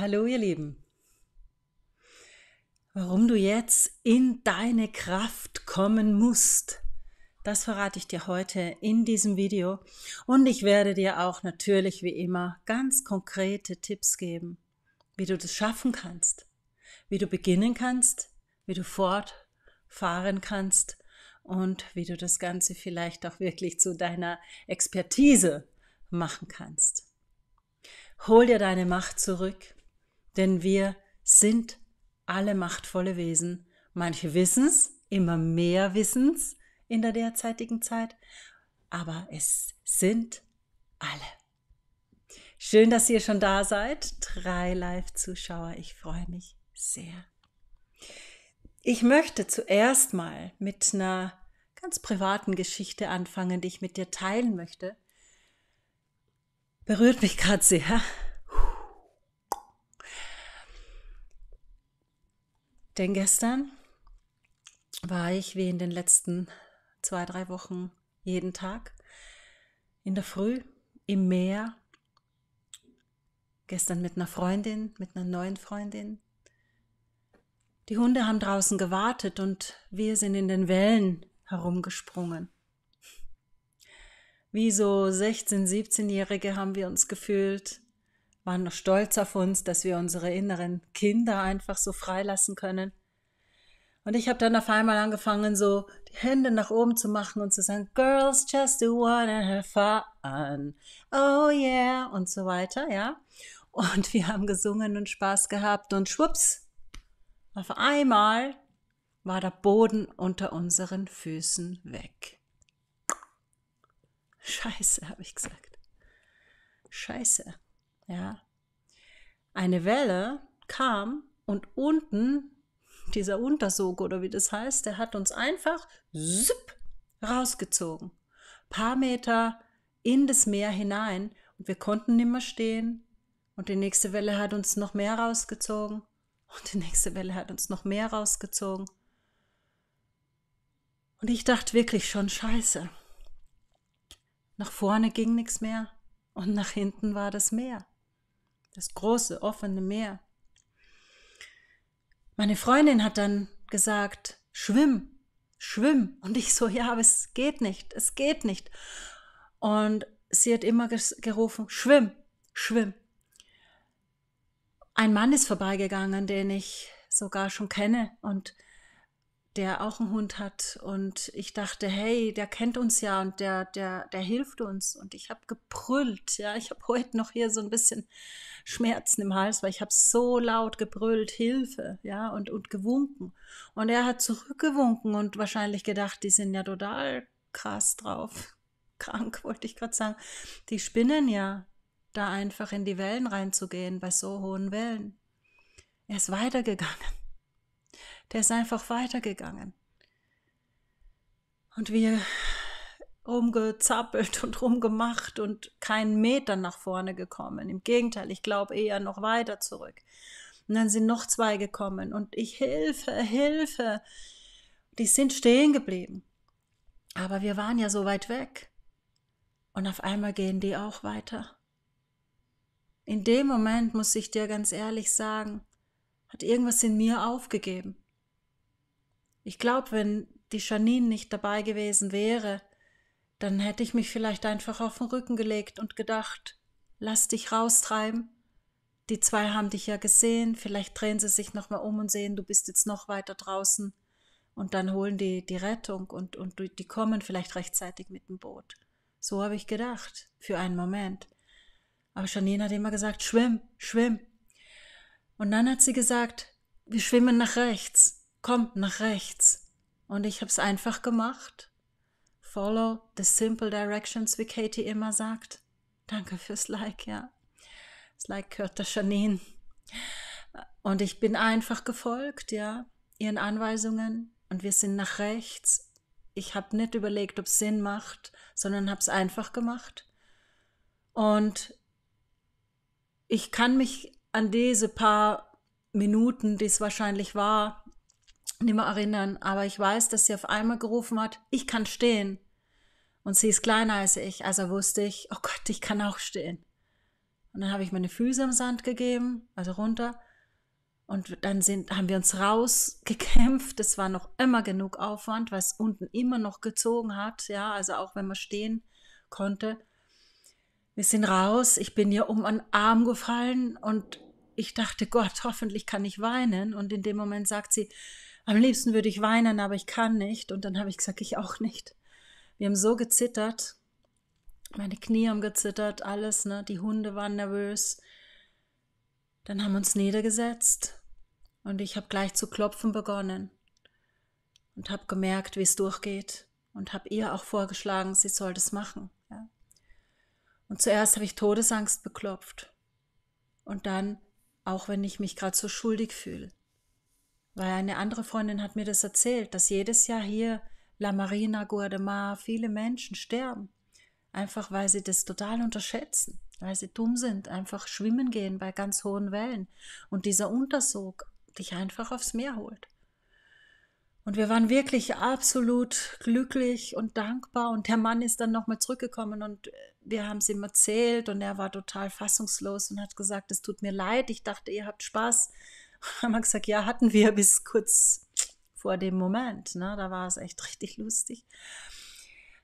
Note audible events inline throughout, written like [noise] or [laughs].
Hallo ihr Lieben. Warum du jetzt in deine Kraft kommen musst, das verrate ich dir heute in diesem Video und ich werde dir auch natürlich wie immer ganz konkrete Tipps geben, wie du das schaffen kannst, wie du beginnen kannst, wie du fortfahren kannst und wie du das Ganze vielleicht auch wirklich zu deiner Expertise machen kannst. Hol dir deine Macht zurück denn wir sind alle machtvolle Wesen. Manche wissen's, immer mehr wissen's in der derzeitigen Zeit, aber es sind alle. Schön, dass ihr schon da seid. Drei Live-Zuschauer, ich freue mich sehr. Ich möchte zuerst mal mit einer ganz privaten Geschichte anfangen, die ich mit dir teilen möchte. Berührt mich gerade sehr. Denn gestern war ich wie in den letzten zwei, drei Wochen jeden Tag in der Früh im Meer. Gestern mit einer Freundin, mit einer neuen Freundin. Die Hunde haben draußen gewartet und wir sind in den Wellen herumgesprungen. Wie so 16-, 17-Jährige haben wir uns gefühlt, waren noch stolz auf uns, dass wir unsere inneren Kinder einfach so freilassen können. Und ich habe dann auf einmal angefangen, so die Hände nach oben zu machen und zu sagen, Girls just do one and have fun. Oh yeah. Und so weiter, ja. Und wir haben gesungen und Spaß gehabt und schwupps, auf einmal war der Boden unter unseren Füßen weg. Scheiße, habe ich gesagt. Scheiße. Ja. Eine Welle kam und unten dieser Untersog oder wie das heißt, der hat uns einfach zipp, rausgezogen. Paar Meter in das Meer hinein und wir konnten nicht mehr stehen. Und die nächste Welle hat uns noch mehr rausgezogen. Und die nächste Welle hat uns noch mehr rausgezogen. Und ich dachte wirklich schon scheiße. Nach vorne ging nichts mehr und nach hinten war das Meer das große, offene Meer. Meine Freundin hat dann gesagt, schwimm, schwimm. Und ich so, ja, aber es geht nicht, es geht nicht. Und sie hat immer gerufen, schwimm, schwimm. Ein Mann ist vorbeigegangen, den ich sogar schon kenne und der auch einen Hund hat. Und ich dachte, hey, der kennt uns ja und der, der, der hilft uns. Und ich habe gebrüllt. Ja, ich habe heute noch hier so ein bisschen Schmerzen im Hals, weil ich habe so laut gebrüllt, Hilfe, ja, und, und gewunken. Und er hat zurückgewunken und wahrscheinlich gedacht, die sind ja total krass drauf. [laughs] Krank, wollte ich gerade sagen. Die spinnen ja, da einfach in die Wellen reinzugehen bei so hohen Wellen. Er ist weitergegangen. Der ist einfach weitergegangen. Und wir rumgezappelt und rumgemacht und keinen Meter nach vorne gekommen. Im Gegenteil, ich glaube eher noch weiter zurück. Und dann sind noch zwei gekommen und ich Hilfe, Hilfe. Die sind stehen geblieben. Aber wir waren ja so weit weg. Und auf einmal gehen die auch weiter. In dem Moment muss ich dir ganz ehrlich sagen, hat irgendwas in mir aufgegeben. Ich glaube, wenn die Janine nicht dabei gewesen wäre, dann hätte ich mich vielleicht einfach auf den Rücken gelegt und gedacht, lass dich raustreiben. Die zwei haben dich ja gesehen, vielleicht drehen sie sich nochmal um und sehen, du bist jetzt noch weiter draußen. Und dann holen die die Rettung und, und die kommen vielleicht rechtzeitig mit dem Boot. So habe ich gedacht, für einen Moment. Aber Janine hat immer gesagt, schwimm, schwimm. Und dann hat sie gesagt, wir schwimmen nach rechts kommt nach rechts. Und ich habe es einfach gemacht. Follow the simple directions, wie Katie immer sagt. Danke fürs Like, ja. Das Like gehört der Janine. Und ich bin einfach gefolgt, ja, ihren Anweisungen. Und wir sind nach rechts. Ich habe nicht überlegt, ob es Sinn macht, sondern habe es einfach gemacht. Und ich kann mich an diese paar Minuten, die es wahrscheinlich war, nimmer erinnern, aber ich weiß, dass sie auf einmal gerufen hat, ich kann stehen. Und sie ist kleiner als ich, also wusste ich, oh Gott, ich kann auch stehen. Und dann habe ich meine Füße im Sand gegeben, also runter. Und dann sind, haben wir uns rausgekämpft. Es war noch immer genug Aufwand, was unten immer noch gezogen hat. Ja, also auch wenn man stehen konnte. Wir sind raus. Ich bin ihr um einen Arm gefallen und ich dachte, Gott, hoffentlich kann ich weinen. Und in dem Moment sagt sie, am liebsten würde ich weinen, aber ich kann nicht. Und dann habe ich gesagt, ich auch nicht. Wir haben so gezittert. Meine Knie haben gezittert, alles, ne? Die Hunde waren nervös. Dann haben wir uns niedergesetzt und ich habe gleich zu klopfen begonnen und habe gemerkt, wie es durchgeht und habe ihr auch vorgeschlagen, sie soll das machen. Ja. Und zuerst habe ich Todesangst beklopft und dann, auch wenn ich mich gerade so schuldig fühle, weil eine andere Freundin hat mir das erzählt, dass jedes Jahr hier La Marina, Guardamar, viele Menschen sterben. Einfach weil sie das total unterschätzen, weil sie dumm sind, einfach schwimmen gehen bei ganz hohen Wellen und dieser Untersog dich einfach aufs Meer holt. Und wir waren wirklich absolut glücklich und dankbar. Und der Mann ist dann nochmal zurückgekommen und wir haben es ihm erzählt und er war total fassungslos und hat gesagt, es tut mir leid, ich dachte, ihr habt Spaß. [laughs] haben wir gesagt, ja, hatten wir bis kurz vor dem Moment. Ne? Da war es echt richtig lustig.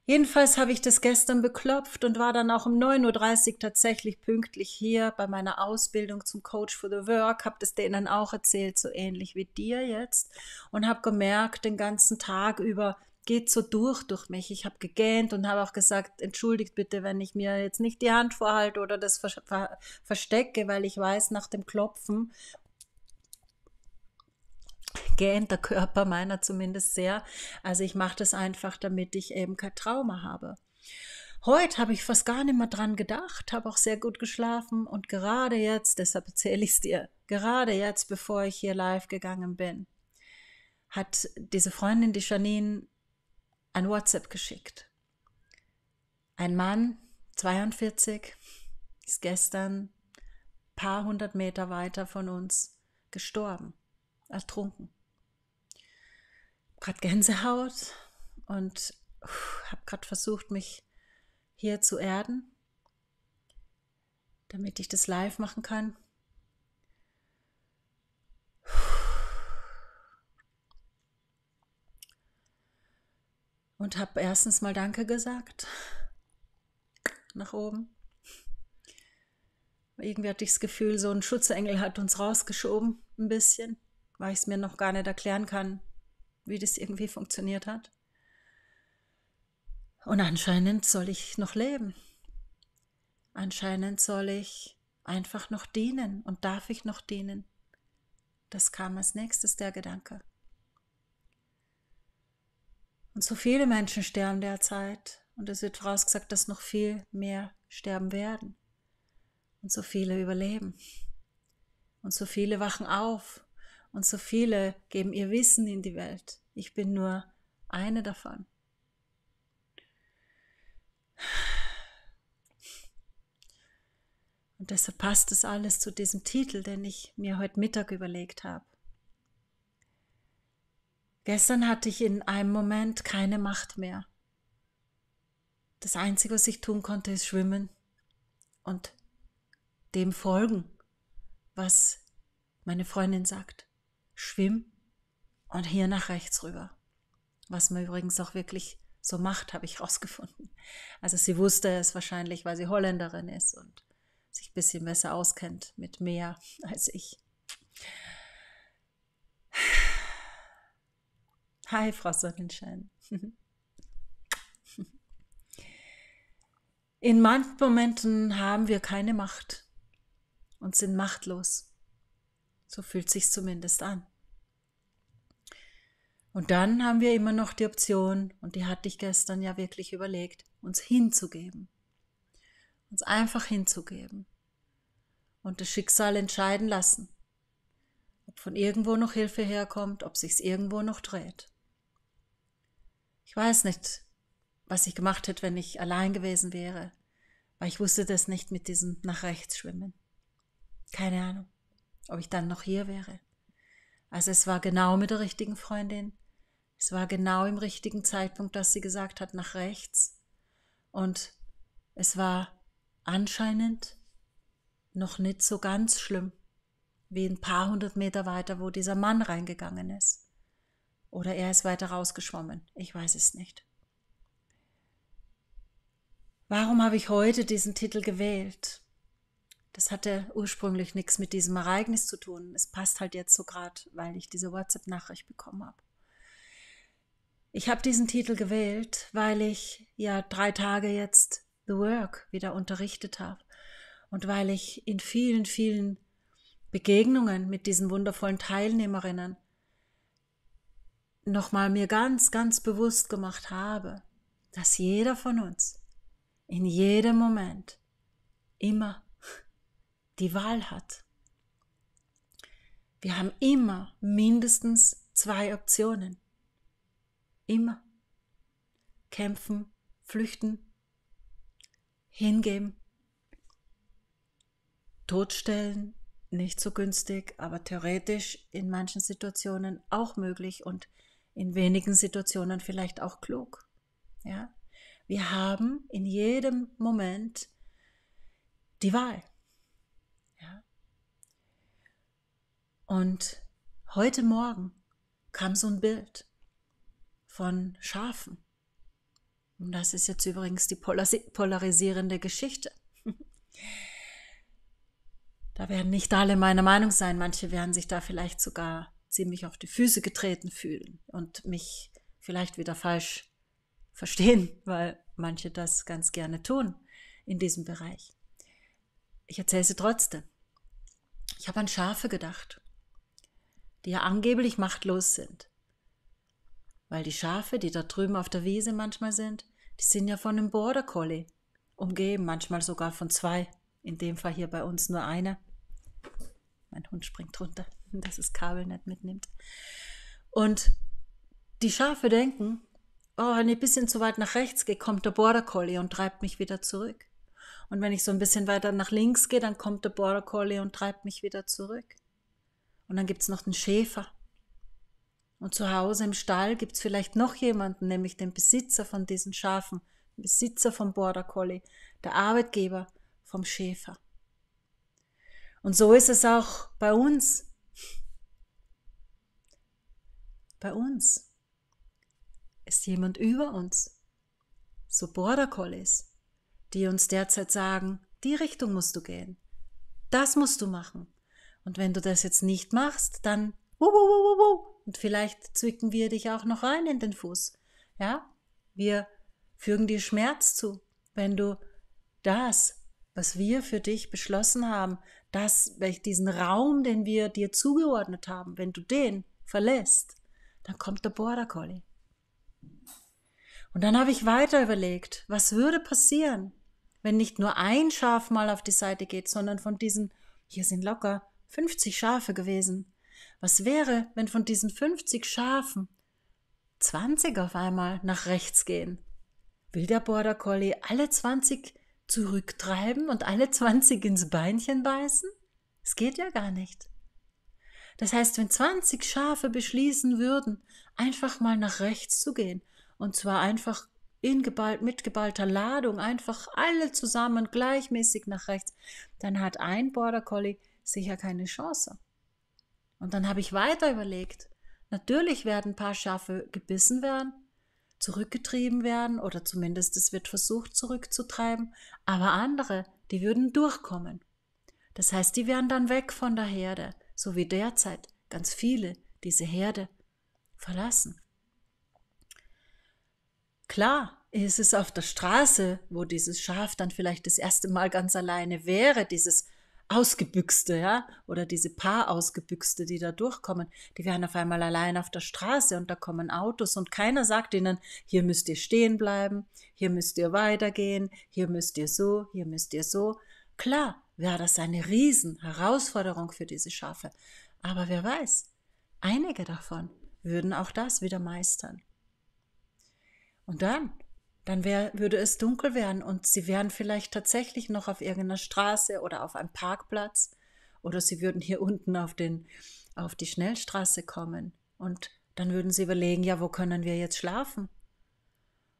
Jedenfalls habe ich das gestern beklopft und war dann auch um 9.30 Uhr tatsächlich pünktlich hier bei meiner Ausbildung zum Coach for the Work, habe das denen auch erzählt, so ähnlich wie dir jetzt, und habe gemerkt, den ganzen Tag über geht so durch durch mich. Ich habe gegähnt und habe auch gesagt, entschuldigt bitte, wenn ich mir jetzt nicht die Hand vorhalte oder das ver ver verstecke, weil ich weiß, nach dem Klopfen gähnt der Körper meiner zumindest sehr. Also ich mache das einfach, damit ich eben kein Trauma habe. Heute habe ich fast gar nicht mehr dran gedacht, habe auch sehr gut geschlafen und gerade jetzt, deshalb erzähle ich es dir, gerade jetzt, bevor ich hier live gegangen bin, hat diese Freundin, die Janine, ein WhatsApp geschickt. Ein Mann, 42, ist gestern paar hundert Meter weiter von uns gestorben ertrunken. Gerade Gänsehaut und habe gerade versucht, mich hier zu erden, damit ich das live machen kann. Und habe erstens mal Danke gesagt nach oben. Irgendwie hatte ich das Gefühl, so ein Schutzengel hat uns rausgeschoben, ein bisschen weil ich es mir noch gar nicht erklären kann, wie das irgendwie funktioniert hat. Und anscheinend soll ich noch leben. Anscheinend soll ich einfach noch dienen und darf ich noch dienen. Das kam als nächstes der Gedanke. Und so viele Menschen sterben derzeit und es wird vorausgesagt, dass noch viel mehr sterben werden. Und so viele überleben. Und so viele wachen auf und so viele geben ihr Wissen in die Welt. Ich bin nur eine davon. Und deshalb passt das alles zu diesem Titel, den ich mir heute Mittag überlegt habe. Gestern hatte ich in einem Moment keine Macht mehr. Das Einzige, was ich tun konnte, ist schwimmen und dem folgen, was meine Freundin sagt schwimm und hier nach rechts rüber. Was man übrigens auch wirklich so macht, habe ich herausgefunden. [laughs] Also sie wusste es wahrscheinlich, weil sie Holländerin ist und sich ein bisschen besser auskennt mit mehr [laughs] als ich. Hi, Frau Sonnenschein. [laughs] In manchen Momenten haben wir keine Macht und sind machtlos. So fühlt sich zumindest an. Und dann haben wir immer noch die Option, und die hatte ich gestern ja wirklich überlegt, uns hinzugeben. Uns einfach hinzugeben. Und das Schicksal entscheiden lassen. Ob von irgendwo noch Hilfe herkommt, ob sich's irgendwo noch dreht. Ich weiß nicht, was ich gemacht hätte, wenn ich allein gewesen wäre. Weil ich wusste das nicht mit diesem nach rechts schwimmen. Keine Ahnung ob ich dann noch hier wäre. Also es war genau mit der richtigen Freundin. Es war genau im richtigen Zeitpunkt, dass sie gesagt hat, nach rechts. Und es war anscheinend noch nicht so ganz schlimm, wie ein paar hundert Meter weiter, wo dieser Mann reingegangen ist. Oder er ist weiter rausgeschwommen. Ich weiß es nicht. Warum habe ich heute diesen Titel gewählt? das hatte ursprünglich nichts mit diesem Ereignis zu tun. Es passt halt jetzt so gerade, weil ich diese WhatsApp-Nachricht bekommen habe. Ich habe diesen Titel gewählt, weil ich ja drei Tage jetzt The Work wieder unterrichtet habe und weil ich in vielen, vielen Begegnungen mit diesen wundervollen Teilnehmerinnen nochmal mir ganz, ganz bewusst gemacht habe, dass jeder von uns in jedem Moment immer die Wahl hat. Wir haben immer mindestens zwei Optionen. Immer. Kämpfen, flüchten, hingeben, totstellen, nicht so günstig, aber theoretisch in manchen Situationen auch möglich und in wenigen Situationen vielleicht auch klug. Ja? Wir haben in jedem Moment die Wahl. Und heute Morgen kam so ein Bild von Schafen. Und das ist jetzt übrigens die polarisierende Geschichte. [laughs] da werden nicht alle meiner Meinung sein. Manche werden sich da vielleicht sogar ziemlich auf die Füße getreten fühlen und mich vielleicht wieder falsch verstehen, weil manche das ganz gerne tun in diesem Bereich. Ich erzähle sie trotzdem. Ich habe an Schafe gedacht die ja angeblich machtlos sind. Weil die Schafe, die da drüben auf der Wiese manchmal sind, die sind ja von einem Border Collie, umgeben manchmal sogar von zwei, in dem Fall hier bei uns nur einer. Mein Hund springt runter, [laughs] dass es das Kabel nicht mitnimmt. Und die Schafe denken, oh, ein bisschen zu weit nach rechts gehe, kommt der Border Collie und treibt mich wieder zurück. Und wenn ich so ein bisschen weiter nach links gehe, dann kommt der Border Collie und treibt mich wieder zurück. Und dann gibt es noch den Schäfer. Und zu Hause im Stall gibt es vielleicht noch jemanden, nämlich den Besitzer von diesen Schafen, den Besitzer vom Border Collie, der Arbeitgeber vom Schäfer. Und so ist es auch bei uns. Bei uns ist jemand über uns, so Border Collies, die uns derzeit sagen, die Richtung musst du gehen, das musst du machen, und wenn du das jetzt nicht machst, dann wuh, wuh, wuh, wuh, wuh, und vielleicht zwicken wir dich auch noch rein in den Fuß. Ja, wir fügen dir Schmerz zu, wenn du das, was wir für dich beschlossen haben, das, diesen Raum, den wir dir zugeordnet haben, wenn du den verlässt, dann kommt der Border Collie. Und dann habe ich weiter überlegt, was würde passieren, wenn nicht nur ein Schaf mal auf die Seite geht, sondern von diesen, hier sind locker 50 Schafe gewesen. Was wäre, wenn von diesen 50 Schafen 20 auf einmal nach rechts gehen? Will der Border Collie alle 20 zurücktreiben und alle 20 ins Beinchen beißen? Es geht ja gar nicht. Das heißt, wenn 20 Schafe beschließen würden, einfach mal nach rechts zu gehen, und zwar einfach in geballt, mit geballter Ladung, einfach alle zusammen gleichmäßig nach rechts, dann hat ein Border Collie sicher keine Chance. Und dann habe ich weiter überlegt. Natürlich werden ein paar Schafe gebissen werden, zurückgetrieben werden oder zumindest es wird versucht zurückzutreiben, aber andere, die würden durchkommen. Das heißt, die wären dann weg von der Herde, so wie derzeit ganz viele diese Herde verlassen. Klar, ist es auf der Straße, wo dieses Schaf dann vielleicht das erste Mal ganz alleine wäre, dieses Ausgebüxte, ja, oder diese Paar-Ausgebüxte, die da durchkommen, die werden auf einmal allein auf der Straße und da kommen Autos und keiner sagt ihnen, hier müsst ihr stehen bleiben, hier müsst ihr weitergehen, hier müsst ihr so, hier müsst ihr so. Klar wäre das eine Riesen-Herausforderung für diese Schafe. Aber wer weiß, einige davon würden auch das wieder meistern. Und dann dann wär, würde es dunkel werden und sie wären vielleicht tatsächlich noch auf irgendeiner Straße oder auf einem Parkplatz oder sie würden hier unten auf, den, auf die Schnellstraße kommen und dann würden sie überlegen, ja, wo können wir jetzt schlafen?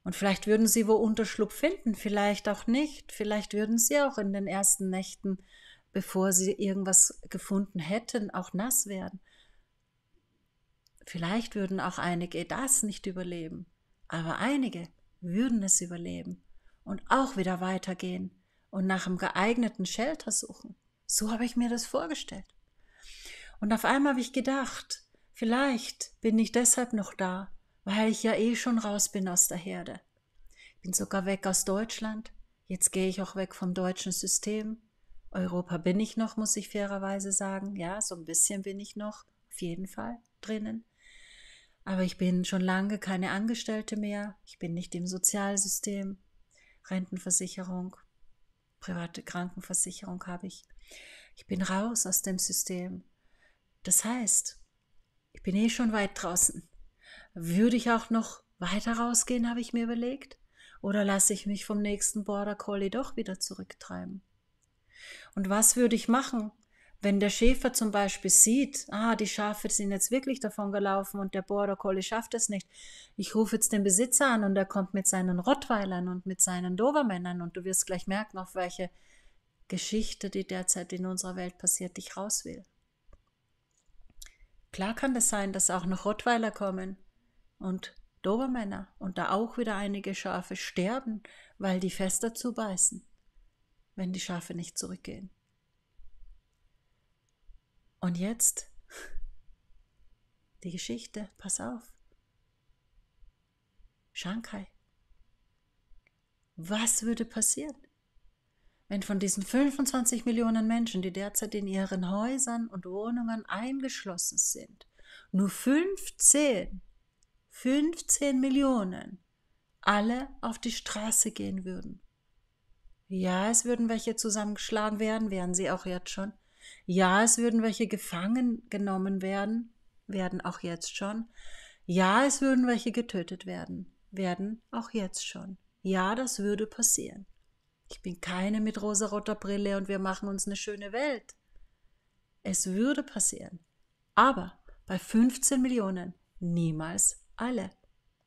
Und vielleicht würden sie wo Unterschlupf finden, vielleicht auch nicht, vielleicht würden sie auch in den ersten Nächten, bevor sie irgendwas gefunden hätten, auch nass werden. Vielleicht würden auch einige das nicht überleben, aber einige würden es überleben und auch wieder weitergehen und nach einem geeigneten Shelter suchen. So habe ich mir das vorgestellt. Und auf einmal habe ich gedacht, vielleicht bin ich deshalb noch da, weil ich ja eh schon raus bin aus der Herde. Ich bin sogar weg aus Deutschland. Jetzt gehe ich auch weg vom deutschen System. Europa bin ich noch, muss ich fairerweise sagen. Ja, so ein bisschen bin ich noch, auf jeden Fall drinnen. Aber ich bin schon lange keine Angestellte mehr. Ich bin nicht im Sozialsystem. Rentenversicherung, private Krankenversicherung habe ich. Ich bin raus aus dem System. Das heißt, ich bin eh schon weit draußen. Würde ich auch noch weiter rausgehen, habe ich mir überlegt? Oder lasse ich mich vom nächsten Border Collie doch wieder zurücktreiben? Und was würde ich machen, wenn der Schäfer zum Beispiel sieht, ah, die Schafe sind jetzt wirklich davon gelaufen und der Border Collie schafft es nicht, ich rufe jetzt den Besitzer an und er kommt mit seinen Rottweilern und mit seinen Dobermännern und du wirst gleich merken, auf welche Geschichte, die derzeit in unserer Welt passiert, dich raus will. Klar kann das sein, dass auch noch Rottweiler kommen und Dobermänner und da auch wieder einige Schafe sterben, weil die fest dazu beißen, wenn die Schafe nicht zurückgehen. Und jetzt die Geschichte, pass auf. Shanghai. Was würde passieren, wenn von diesen 25 Millionen Menschen, die derzeit in ihren Häusern und Wohnungen eingeschlossen sind, nur 15, 15 Millionen alle auf die Straße gehen würden? Ja, es würden welche zusammengeschlagen werden, wären sie auch jetzt schon. Ja, es würden welche gefangen genommen werden, werden auch jetzt schon. Ja, es würden welche getötet werden, werden auch jetzt schon. Ja, das würde passieren. Ich bin keine mit rosaroter Brille und wir machen uns eine schöne Welt. Es würde passieren. Aber bei 15 Millionen niemals alle.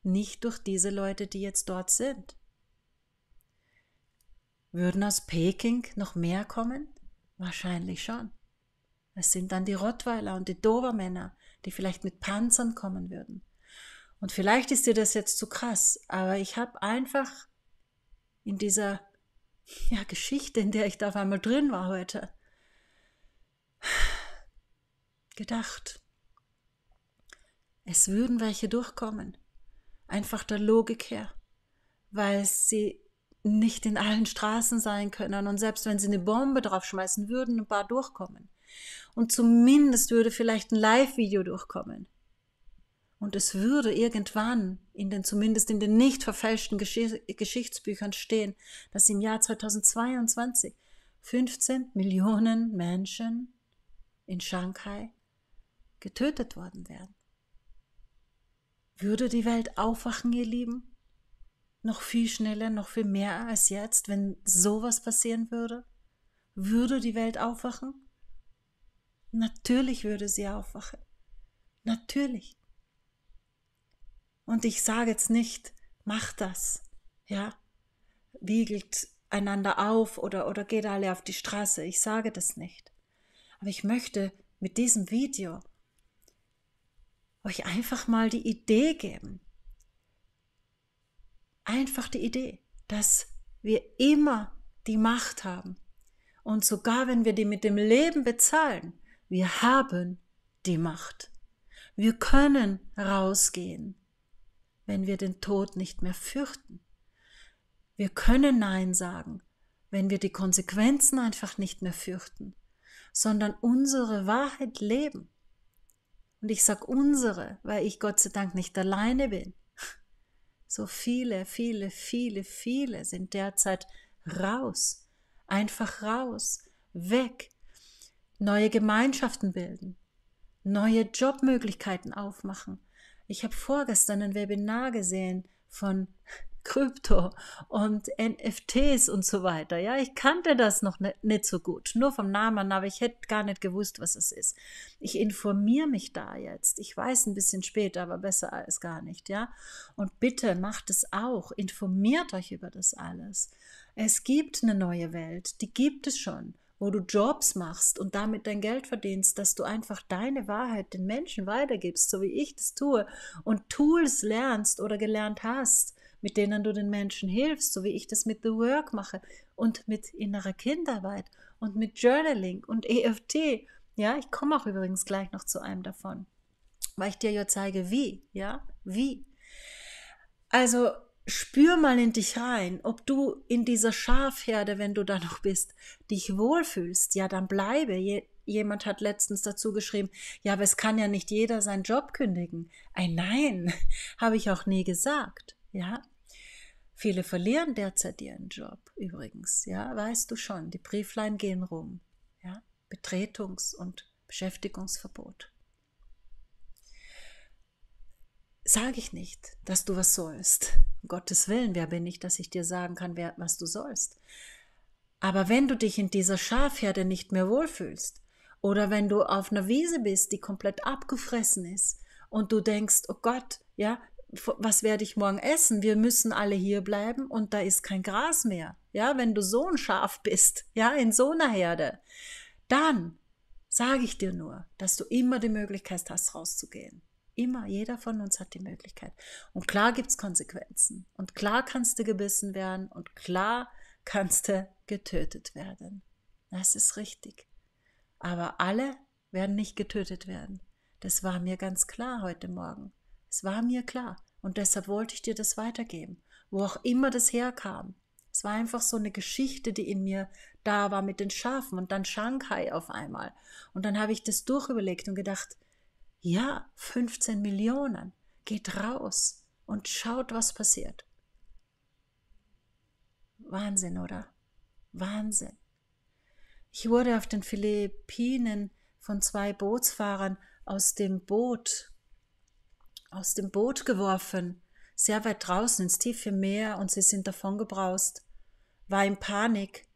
Nicht durch diese Leute, die jetzt dort sind. Würden aus Peking noch mehr kommen? Wahrscheinlich schon. Es sind dann die Rottweiler und die Dobermänner, die vielleicht mit Panzern kommen würden. Und vielleicht ist dir das jetzt zu krass, aber ich habe einfach in dieser ja, Geschichte, in der ich da auf einmal drin war heute, gedacht, es würden welche durchkommen, einfach der Logik her, weil sie nicht in allen Straßen sein können und selbst wenn sie eine Bombe draufschmeißen würden, ein paar durchkommen und zumindest würde vielleicht ein Live-Video durchkommen. Und es würde irgendwann in den, zumindest in den nicht verfälschten Geschicht Geschichtsbüchern stehen, dass im Jahr 2022 15 Millionen Menschen in Shanghai getötet worden wären. Würde die Welt aufwachen, ihr Lieben? Noch viel schneller, noch viel mehr als jetzt, wenn sowas passieren würde? Würde die Welt aufwachen? Natürlich würde sie aufwachen. Natürlich. Und ich sage jetzt nicht, macht das, ja, wiegelt einander auf oder, oder geht alle auf die Straße. Ich sage das nicht. Aber ich möchte mit diesem Video euch einfach mal die Idee geben. Einfach die Idee, dass wir immer die Macht haben. Und sogar wenn wir die mit dem Leben bezahlen, wir haben die Macht. Wir können rausgehen, wenn wir den Tod nicht mehr fürchten. Wir können Nein sagen, wenn wir die Konsequenzen einfach nicht mehr fürchten, sondern unsere Wahrheit leben. Und ich sage unsere, weil ich Gott sei Dank nicht alleine bin. So viele, viele, viele, viele sind derzeit raus, einfach raus, weg, neue Gemeinschaften bilden, neue Jobmöglichkeiten aufmachen. Ich habe vorgestern ein Webinar gesehen von [laughs] Krypto und NFTs und so weiter. Ja, ich kannte das noch nicht, so gut, nur vom Namen, aber ich hätte gar nicht gewusst, was es ist. Ich informiere mich da jetzt. Ich weiß ein bisschen später, aber besser als gar nicht, ja. Und bitte macht es auch. Informiert euch über das alles. Es gibt eine neue Welt, die gibt es schon wo du Jobs machst und damit dein Geld verdienst, dass du einfach deine Wahrheit den Menschen weitergibst, so wie ich das tue, und Tools lernst oder gelernt hast, mit denen du den Menschen hilfst, so wie ich das mit The Work mache und mit innerer Kinderarbeit und mit Journaling und EFT. Ja, ich komme auch übrigens gleich noch zu einem davon, weil ich dir ja zeige, wie, ja, wie. Also spür mal in dich rein, ob du in dieser Schafherde, wenn du da noch bist, dich wohlfühlst. Ja, dann bleibe. Je, jemand hat letztens dazu geschrieben, ja, aber es kann ja nicht jeder seinen Job kündigen. Ein Nein, [laughs] habe ich auch nie gesagt. Ja. Viele verlieren derzeit ihren Job übrigens, ja, weißt du schon, die Brieflein gehen rum, ja, Betretungs- und Beschäftigungsverbot. Sage ich nicht, dass du was sollst um Gottes Willen, wer bin ich, dass ich dir sagen kann, wer, was du sollst. Aber wenn du dich in dieser Schafherde nicht mehr wohlfühlst oder wenn du auf einer Wiese bist, die komplett abgefressen ist und du denkst, oh Gott, ja, was werde ich morgen essen? Wir müssen alle hier bleiben und da ist kein Gras mehr. Ja, wenn du so ein Schaf bist, ja, in so einer Herde, dann sage ich dir nur, dass du immer die Möglichkeit hast, rauszugehen. Immer, jeder von uns hat die Möglichkeit. Und klar gibt es Konsequenzen. Und klar kannst du gebissen werden und klar kannst du getötet werden. Das ist richtig. Aber alle werden nicht getötet werden. Das war mir ganz klar heute Morgen. Es war mir klar. Und deshalb wollte ich dir das weitergeben, wo auch immer das herkam. Es war einfach so eine Geschichte, die in mir da war mit den Schafen und dann Shanghai auf einmal. Und dann habe ich das durchüberlegt und gedacht, ja, 15 Millionen. Geht raus und schaut, was passiert. Wahnsinn, oder? Wahnsinn. Ich wurde auf den Philippinen von zwei Bootsfahrern aus dem Boot, aus dem Boot geworfen, sehr weit draußen ins tiefe Meer und sie sind davongebraust, war in Panik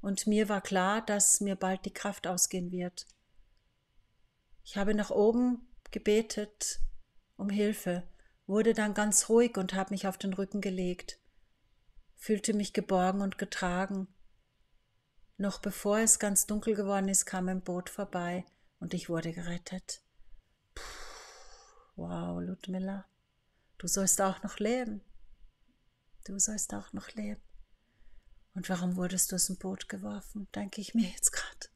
und mir war klar, dass mir bald die Kraft ausgehen wird. Ich habe nach oben gebetet um Hilfe, wurde dann ganz ruhig und habe mich auf den Rücken gelegt, fühlte mich geborgen und getragen. Noch bevor es ganz dunkel geworden ist, kam ein Boot vorbei und ich wurde gerettet. Puh, wow, Ludmilla, du sollst auch noch leben. Du sollst auch noch leben. Und warum wurdest du aus dem Boot geworfen? Denke ich mir jetzt gerade.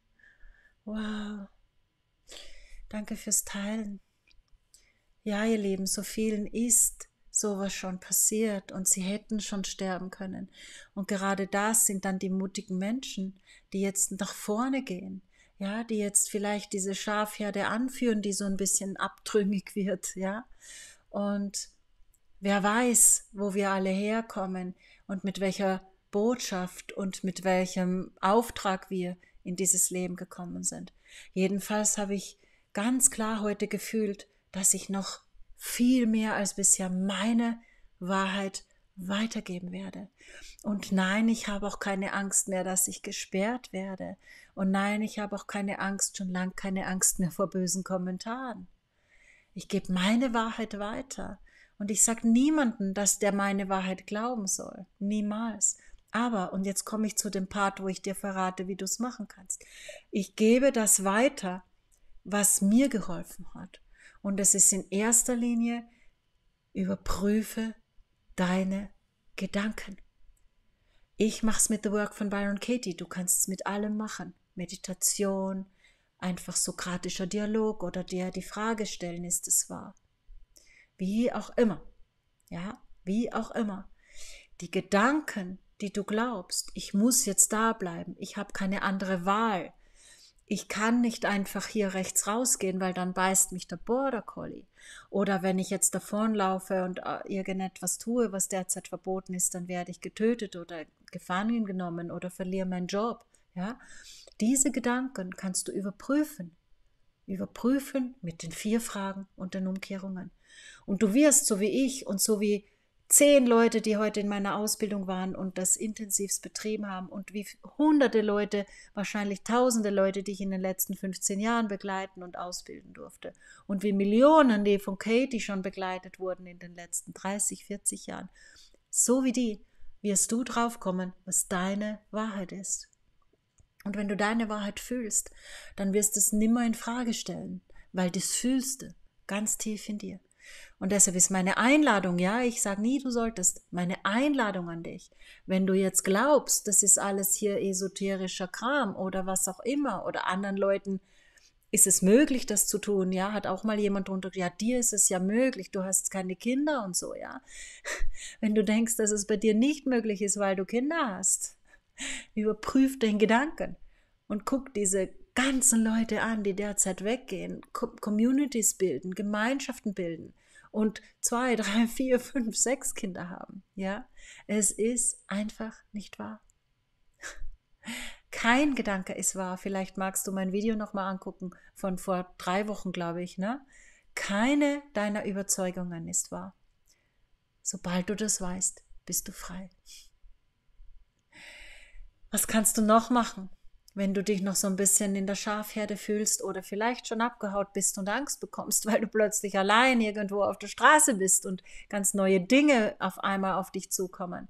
Wow. Danke fürs Teilen. Ja, ihr Lieben, so vielen ist sowas schon passiert und sie hätten schon sterben können. Und gerade das sind dann die mutigen Menschen, die jetzt nach vorne gehen, ja, die jetzt vielleicht diese Schafherde anführen, die so ein bisschen abtrüngig wird, ja. Und wer weiß, wo wir alle herkommen und mit welcher Botschaft und mit welchem Auftrag wir in dieses Leben gekommen sind. Jedenfalls habe ich ganz klar heute gefühlt, dass ich noch viel mehr als bisher meine Wahrheit weitergeben werde. Und nein, ich habe auch keine Angst mehr, dass ich gesperrt werde. Und nein, ich habe auch keine Angst, schon lang keine Angst mehr vor bösen Kommentaren. Ich gebe meine Wahrheit weiter. Und ich sage niemandem, dass der meine Wahrheit glauben soll. Niemals. Aber, und jetzt komme ich zu dem Part, wo ich dir verrate, wie du es machen kannst. Ich gebe das weiter, was mir geholfen hat. Und es ist in erster Linie, überprüfe deine Gedanken. Ich mache es mit The Work von Byron Katie. Du kannst es mit allem machen. Meditation, einfach sokratischer Dialog oder dir die Frage stellen, ist es wahr? Wie auch immer. Ja, wie auch immer. Die Gedanken, die du glaubst, ich muss jetzt da bleiben, ich habe keine andere Wahl, ich kann nicht einfach hier rechts rausgehen, weil dann beißt mich der Border Collie. Oder wenn ich jetzt davonlaufe und äh, irgendetwas tue, was derzeit verboten ist, dann werde ich getötet oder gefangen genommen oder verliere meinen Job. Ja? Diese Gedanken kannst du überprüfen. Überprüfen mit den vier Fragen und den Umkehrungen. Und du wirst, so wie ich und so wie zehn Leute, die heute in meiner Ausbildung waren und das intensivst betrieben haben und wie hunderte Leute, wahrscheinlich tausende Leute, die ich in den letzten 15 Jahren begleiten und ausbilden durfte. Und wie Millionen, die von Katie schon begleitet wurden in den letzten 30, 40 Jahren. So wie die wirst du draufkommen, was deine Wahrheit ist. Und wenn du deine Wahrheit fühlst, dann wirst du es nimmer in Frage stellen, weil das fühlst du ganz tief in dir. Und deshalb ist meine Einladung, ja, ich sage nie, du solltest, meine Einladung an dich, wenn du jetzt glaubst, das ist alles hier esoterischer Kram oder was auch immer oder anderen Leuten ist es möglich, das zu tun, ja, hat auch mal jemand drunter, ja, dir ist es ja möglich, du hast keine Kinder und so, ja. [laughs] Wenn du denkst, dass es bei dir nicht möglich ist, weil du Kinder hast, überprüf den Gedanken und guck diese ganzen Leute an, die derzeit weggehen, Communities bilden, Gemeinschaften bilden und zwei, [laughs] drei, vier, fünf, sechs Kinder haben. Ja, es ist einfach nicht wahr. Kein Gedanke ist wahr. Vielleicht magst du mein Video nochmal angucken von vor drei Wochen, glaube ich. Ne? Keine deiner Überzeugungen ist wahr. Sobald du das weißt, bist du frei. Was kannst du noch machen? wenn du dich noch so ein bisschen in der Schafherde fühlst oder vielleicht schon abgehaut bist und Angst bekommst, [laughs] weil du plötzlich allein irgendwo auf der Straße bist und ganz neue Dinge auf einmal auf dich zukommen.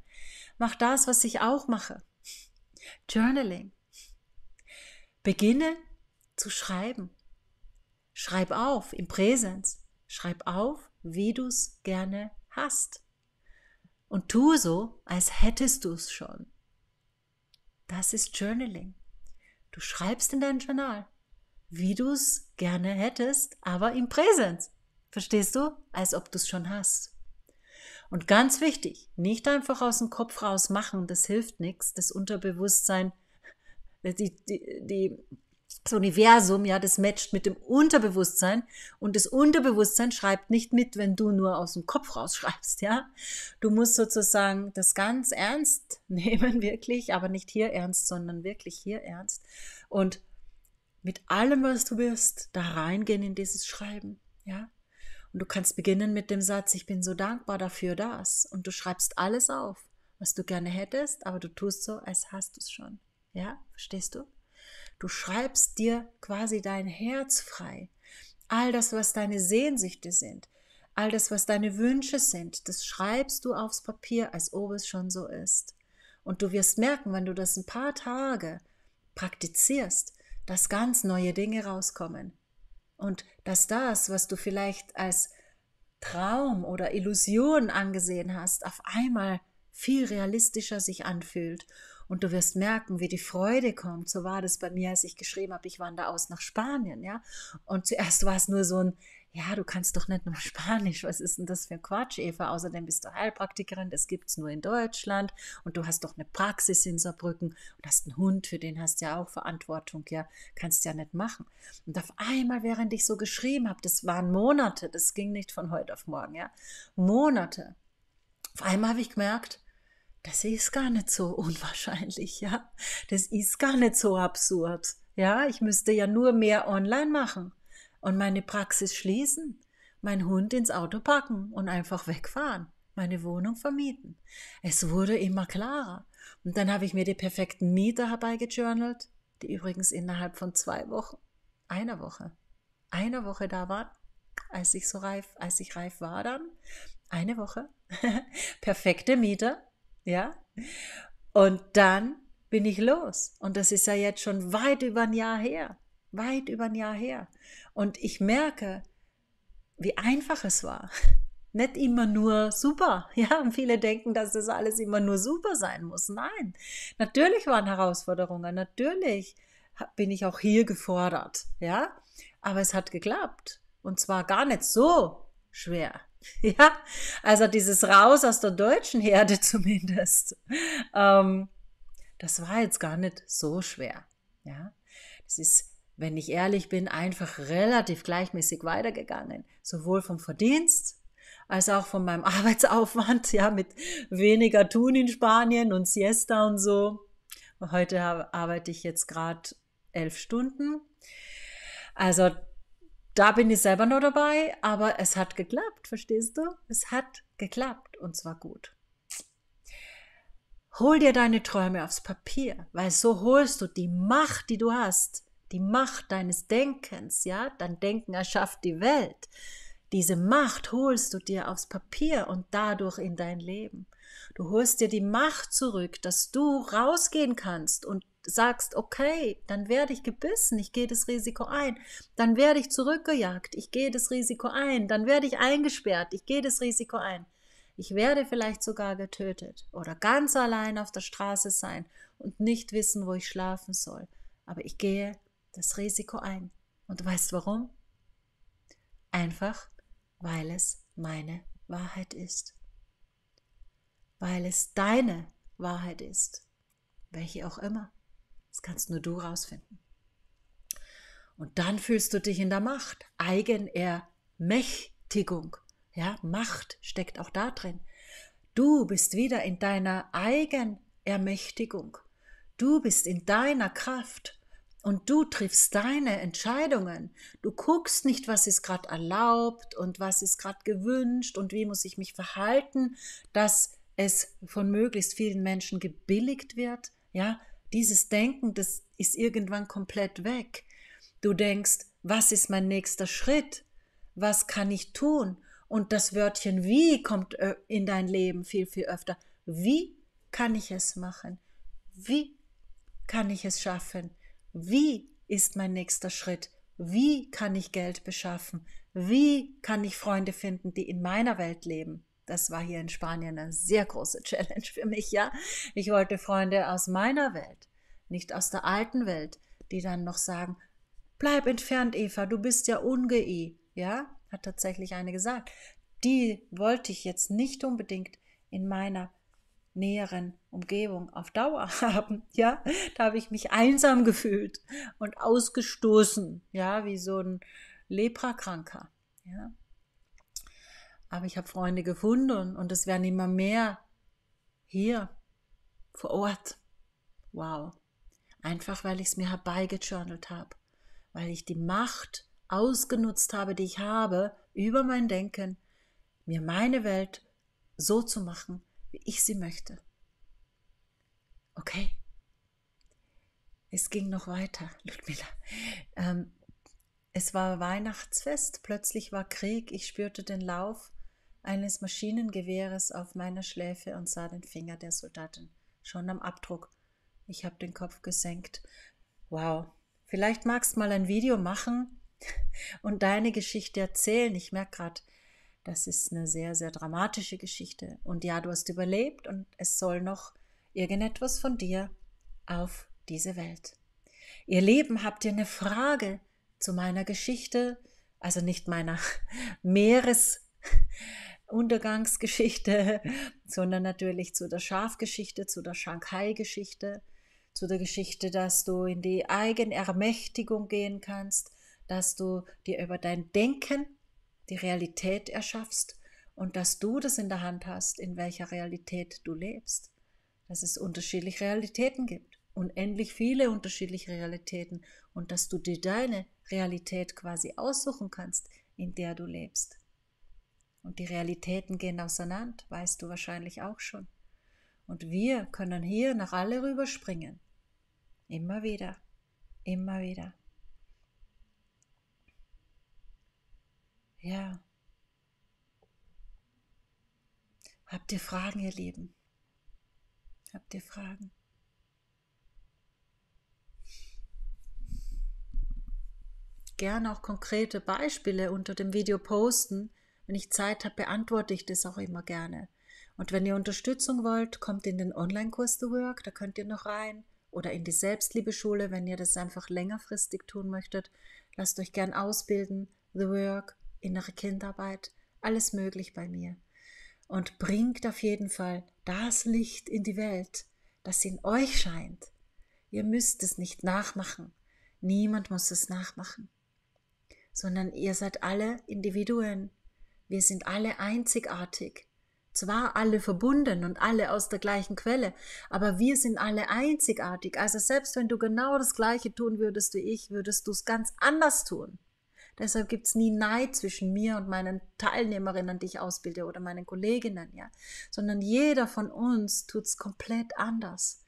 Mach das, was ich auch mache. Journaling. Beginne zu schreiben. Schreib auf im Präsens. Schreib auf, wie du es gerne hast. Und tu so, als hättest du es schon. Das ist Journaling. Du schreibst in deinem Journal, wie du es gerne hättest, aber im Präsens. Verstehst du? Als ob du es schon hast. Und ganz wichtig, nicht einfach aus dem Kopf raus machen, das hilft nichts. Das Unterbewusstsein, die, die, die das Universum, ja, das matcht mit dem Unterbewusstsein und das Unterbewusstsein schreibt nicht mit, wenn du nur aus dem Kopf rausschreibst, ja. Du musst sozusagen das ganz ernst [laughs] nehmen, wirklich, aber nicht hier ernst, sondern wirklich hier ernst und mit allem, was du bist, da reingehen in dieses Schreiben, ja. Und du kannst beginnen mit dem Satz, ich bin so dankbar dafür das und du schreibst alles auf, was du gerne hättest, aber du tust so, als hast du es schon, ja, verstehst du? Du schreibst dir quasi dein Herz frei. All das, was deine Sehnsüchte sind, all das, was deine Wünsche sind, das schreibst du aufs Papier, als ob es schon so ist. Und du wirst merken, wenn du das ein paar Tage praktizierst, dass ganz neue Dinge rauskommen. Und dass das, was du vielleicht als Traum oder Illusion angesehen hast, auf einmal viel realistischer sich anfühlt und du wirst merken, wie die Freude kommt. So war das bei mir, als ich geschrieben habe, ich wandere aus nach Spanien, ja. Und zuerst war es nur so ein, ja, du kannst doch nicht nur Spanisch, was ist denn das für ein Quatsch, Eva? Außerdem bist du Heilpraktikerin, das gibt es nur in Deutschland und du hast doch eine Praxis in Saarbrücken und hast einen Hund, für den hast du ja auch Verantwortung, ja, kannst ja nicht machen. Und auf einmal, während ich so geschrieben habe, das waren Monate, das ging nicht von heute auf morgen, ja, Monate, auf einmal habe ich gemerkt, das ist gar nicht so unwahrscheinlich, ja. Das ist gar nicht so absurd. Ja, ich müsste ja nur mehr online machen und meine Praxis schließen, meinen Hund ins Auto packen und einfach wegfahren, meine Wohnung vermieten. Es wurde immer klarer. Und dann habe ich mir die perfekten Mieter herbeigejournalt, die übrigens innerhalb von zwei Wochen, einer Woche, einer Woche da waren, als ich so reif, als ich reif war dann, eine Woche, [laughs] perfekte Mieter, ja? Und dann bin ich los. Und das ist ja jetzt schon weit über ein Jahr her. Weit über ein Jahr her. Und ich merke, wie einfach es war. [laughs] Nicht immer nur super. [laughs] Ja, und viele denken, dass das alles immer nur super sein muss. Nein, natürlich waren Herausforderungen. Natürlich bin ich auch hier gefordert. Ja, aber es hat geklappt. Und zwar gar nicht so schwer. [laughs] Ja, also dieses Raus aus der deutschen Herde [laughs] zumindest, ähm, das war jetzt gar nicht so schwer. Ja, es ist, wenn ich ehrlich bin, einfach relativ gleichmäßig weitergegangen, sowohl vom Verdienst als auch von meinem [laughs] Arbeitsaufwand, ja, mit weniger Tun in Spanien und Siesta und so. Heute arbeite ich jetzt gerade elf Stunden. Also da bin ich selber nur dabei, aber es hat geklappt, verstehst du? Es hat geklappt und zwar gut. Hol dir deine Träume aufs Papier, weil so holst du die Macht, die du hast, die Macht deines Denkens, ja? Dein Denken erschafft die Welt. Diese Macht holst du dir aufs Papier und dadurch in dein Leben. Du holst dir die Macht zurück, dass du rausgehen kannst und sagst, okay, dann werde ich gebissen, ich gehe das Risiko ein, dann werde ich zurückgejagt, ich gehe das Risiko ein, dann werde ich eingesperrt, ich gehe das Risiko ein. Ich werde vielleicht sogar getötet oder ganz allein auf der Straße sein und nicht wissen, wo ich schlafen soll. Aber ich gehe das Risiko ein. Und du weißt warum? Einfach, weil es meine Wahrheit ist. Weil es deine Wahrheit ist. Welche auch immer. Das kannst nur du rausfinden. Und dann fühlst du dich in der Macht. Eigenermächtigung. Ja, Macht steckt auch da drin. Du bist wieder in deiner Eigenermächtigung. Du bist in deiner Kraft und du triffst deine Entscheidungen. Du guckst nicht, was ist gerade erlaubt und was ist gerade gewünscht und wie muss ich mich verhalten, dass es von möglichst vielen Menschen gebilligt wird, ja, dieses Denken, das ist irgendwann komplett weg. Du denkst, was ist mein nächster Schritt? Was kann ich tun? Und das Wörtchen wie kommt äh, in dein Leben viel, viel öfter. Wie kann ich es machen? Wie kann ich es schaffen? Wie ist mein nächster Schritt? Wie kann ich Geld beschaffen? Wie kann ich Freunde finden, die in meiner Welt leben? Das war hier in Spanien eine sehr große [laughs] Challenge für mich, ja. Ich wollte Freunde aus meiner Welt, nicht aus der alten Welt, die dann noch sagen, bleib entfernt, Eva, du bist ja ungeeh, ja, hat tatsächlich eine gesagt. Die wollte ich jetzt nicht unbedingt in meiner näheren Umgebung auf Dauer [laughs] haben, ja, da habe ich mich einsam gefühlt und ausgestoßen, ja, wie so ein Leprakranker, ja. Aber ich habe Freunde gefunden und es werden immer mehr hier vor Ort. Wow. Einfach weil ich es mir herbeigejournalt habe, weil ich die Macht ausgenutzt habe, die ich habe, über mein Denken, mir meine Welt so zu machen, wie ich sie möchte. Okay. Es ging noch weiter, [laughs] Ludmilla. Ähm, es war Weihnachtsfest, plötzlich war Krieg, ich spürte den Lauf eines Maschinengewehres auf meiner Schläfe und sah den Finger der Soldatin. Schon am Abdruck. Ich habe den Kopf gesenkt. Wow. Vielleicht magst mal ein Video machen [laughs] und deine Geschichte erzählen. Ich merke gerade, das ist eine sehr, sehr dramatische Geschichte. Und ja, du hast überlebt und es soll noch irgendetwas von dir auf diese Welt. Ihr Leben, habt ihr eine Frage zu meiner Geschichte, also nicht meiner [laughs] Meeres- Untergangsgeschichte, [laughs] sondern natürlich zu der Schafgeschichte, zu der Shanghai-Geschichte, zu der Geschichte, dass du in die Eigenermächtigung gehen kannst, dass du dir über dein Denken die Realität erschaffst und dass du das in der Hand hast, in welcher Realität du lebst, dass es unterschiedliche Realitäten gibt, unendlich viele unterschiedliche Realitäten und dass du dir deine Realität quasi aussuchen kannst, in der du lebst. Und die Realitäten gehen auseinander, weißt du wahrscheinlich auch schon. Und wir können hier nach alle rüberspringen. Immer wieder, immer wieder. Ja. Habt ihr Fragen, ihr Lieben? Habt ihr Fragen? Gerne auch konkrete Beispiele unter dem Video posten, wenn ich Zeit habe, beantworte ich das auch immer gerne. Und wenn ihr Unterstützung wollt, kommt in den Online-Kurs The Work, da könnt ihr noch rein. Oder in die Selbstliebeschule, wenn ihr das einfach längerfristig tun möchtet. Lasst euch gern ausbilden. The Work, innere Kindarbeit, alles möglich bei mir. Und bringt auf jeden Fall das Licht in die Welt, das in euch scheint. Ihr müsst es nicht nachmachen. Niemand muss es nachmachen. Sondern ihr seid alle Individuen wir sind alle einzigartig. Zwar alle verbunden und alle aus der gleichen Quelle, aber wir sind alle einzigartig. Also selbst wenn du genau das Gleiche tun würdest wie ich, würdest du es ganz anders tun. Deshalb gibt es nie Neid zwischen mir und meinen Teilnehmerinnen, die ich ausbilde oder meinen Kolleginnen, ja. Sondern jeder von uns tut es komplett anders.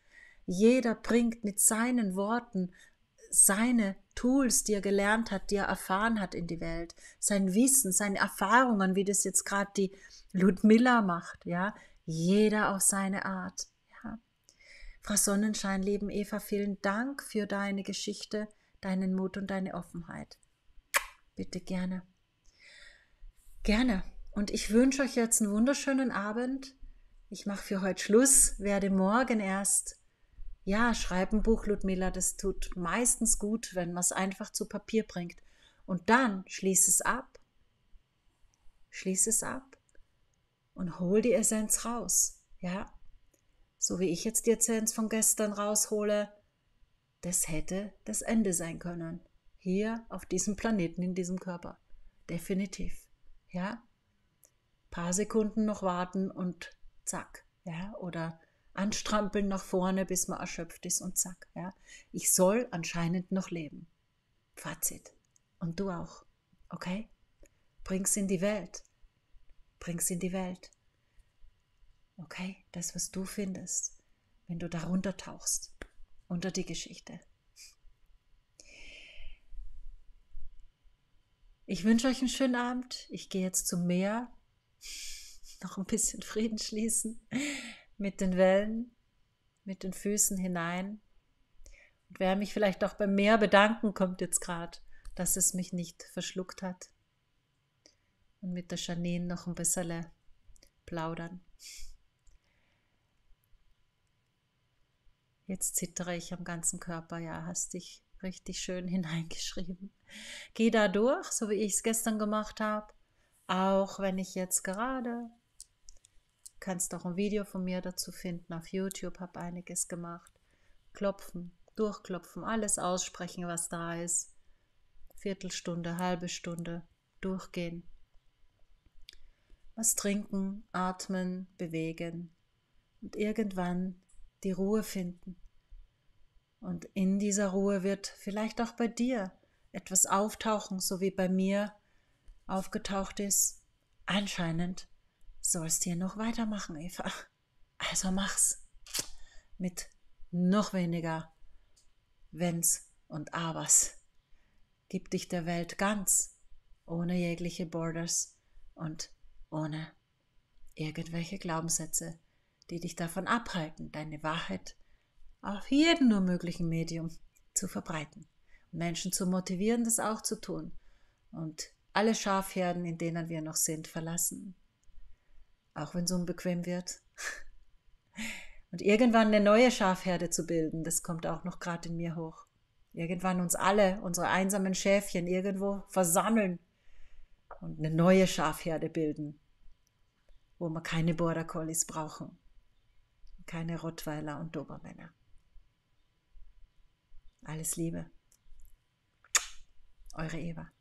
Jeder bringt mit seinen Worten seine Tools, die er gelernt hat, die er erfahren hat in die Welt, sein Wissen, seine Erfahrungen, wie das jetzt gerade die Ludmilla macht, ja, jeder auf seine Art. Ja. Frau Sonnenschein, lieben Eva, vielen Dank für deine Geschichte, deinen Mut und deine Offenheit. Bitte gerne. Gerne. Und ich wünsche euch jetzt einen wunderschönen Abend. Ich mache für heute Schluss, werde morgen erst ja, schreib ein Buch, Ludmilla, das tut meistens gut, wenn man es einfach zu Papier bringt. Und dann schließ es ab. Schließ es ab und hol die Essenz raus. Ja, so wie ich jetzt die Essenz von gestern raushole, das hätte das Ende sein können. Hier auf diesem Planeten, in diesem Körper. Definitiv. Ja, paar Sekunden noch warten und zack. Ja, oder anstrampeln nach vorne, bis man erschöpft ist und zack. Ja. Ich soll anscheinend noch leben. Fazit. Und du auch. Okay? Bring's in die Welt. Bring's in die Welt. Okay? Das, was du findest, wenn du darunter tauchst, unter die Geschichte. Ich wünsche euch einen schönen Abend. Ich gehe jetzt zum Meer. [laughs] Noch ein bisschen Frieden schließen mit den Wellen, mit den Füßen hinein. Und wer mich vielleicht auch beim Meer bedanken, kommt jetzt gerade, dass es mich nicht verschluckt hat. Und mit der Janine noch ein bisschen plaudern. Jetzt zittere ich am ganzen Körper, ja, hast dich richtig schön [laughs] hineingeschrieben. Geh da durch, so wie ich es gestern gemacht habe, auch wenn ich jetzt gerade Kannst auch ein Video von mir dazu finden. Auf YouTube habe einiges gemacht. Klopfen, durchklopfen, alles aussprechen, was da ist. Viertelstunde, halbe Stunde durchgehen. Was trinken, atmen, bewegen und irgendwann die Ruhe finden. Und in dieser Ruhe wird vielleicht auch bei dir etwas auftauchen, so wie bei mir aufgetaucht ist, anscheinend sollst hier noch weitermachen, Eva. Also mach's. Mit noch weniger Wenns und Abers. Gib dich der Welt ganz, ohne jegliche Borders und ohne irgendwelche Glaubenssätze, die dich davon abhalten, deine Wahrheit auf jedem nur möglichen Medium zu verbreiten. Menschen zu motivieren, das auch zu tun. Und alle Schafherden, in denen wir noch sind, verlassen auch wenn es unbequem wird. [laughs] Und irgendwann eine neue Schafherde zu bilden, das kommt auch noch gerade in mir hoch. Irgendwann uns alle, unsere einsamen Schäfchen, irgendwo versammeln und eine neue Schafherde bilden, wo wir keine Border Collies brauchen, keine Rottweiler und Dobermänner. Alles Liebe. Eure Eva.